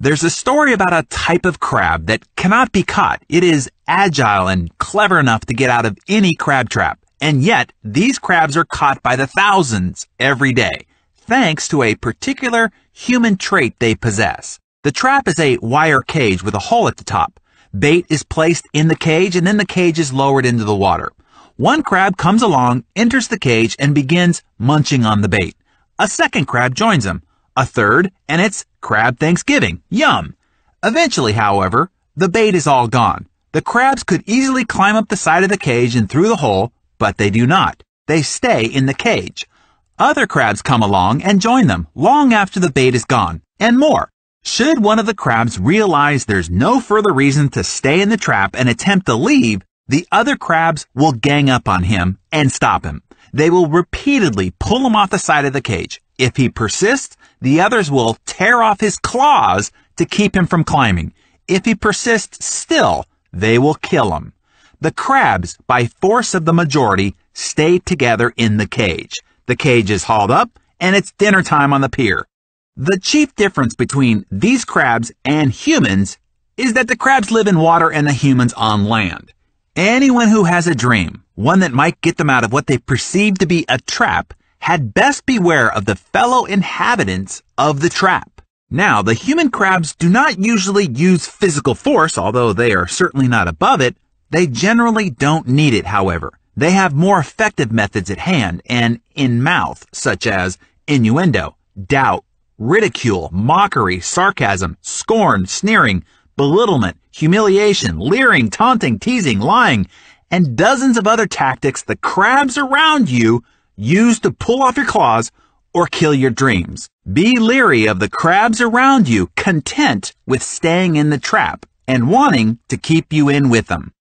There's a story about a type of crab that cannot be caught. It is agile and clever enough to get out of any crab trap. And yet, these crabs are caught by the thousands every day, thanks to a particular human trait they possess. The trap is a wire cage with a hole at the top. Bait is placed in the cage and then the cage is lowered into the water. One crab comes along, enters the cage, and begins munching on the bait. A second crab joins him a third, and it's Crab Thanksgiving. Yum! Eventually, however, the bait is all gone. The crabs could easily climb up the side of the cage and through the hole, but they do not. They stay in the cage. Other crabs come along and join them long after the bait is gone, and more. Should one of the crabs realize there's no further reason to stay in the trap and attempt to leave, the other crabs will gang up on him and stop him. They will repeatedly pull him off the side of the cage, if he persists, the others will tear off his claws to keep him from climbing. If he persists still, they will kill him. The crabs, by force of the majority, stay together in the cage. The cage is hauled up, and it's dinner time on the pier. The chief difference between these crabs and humans is that the crabs live in water and the humans on land. Anyone who has a dream, one that might get them out of what they perceive to be a trap, had best beware of the fellow inhabitants of the trap. Now, the human crabs do not usually use physical force, although they are certainly not above it. They generally don't need it, however. They have more effective methods at hand and in mouth, such as innuendo, doubt, ridicule, mockery, sarcasm, scorn, sneering, belittlement, humiliation, leering, taunting, teasing, lying, and dozens of other tactics the crabs around you used to pull off your claws or kill your dreams. Be leery of the crabs around you, content with staying in the trap and wanting to keep you in with them.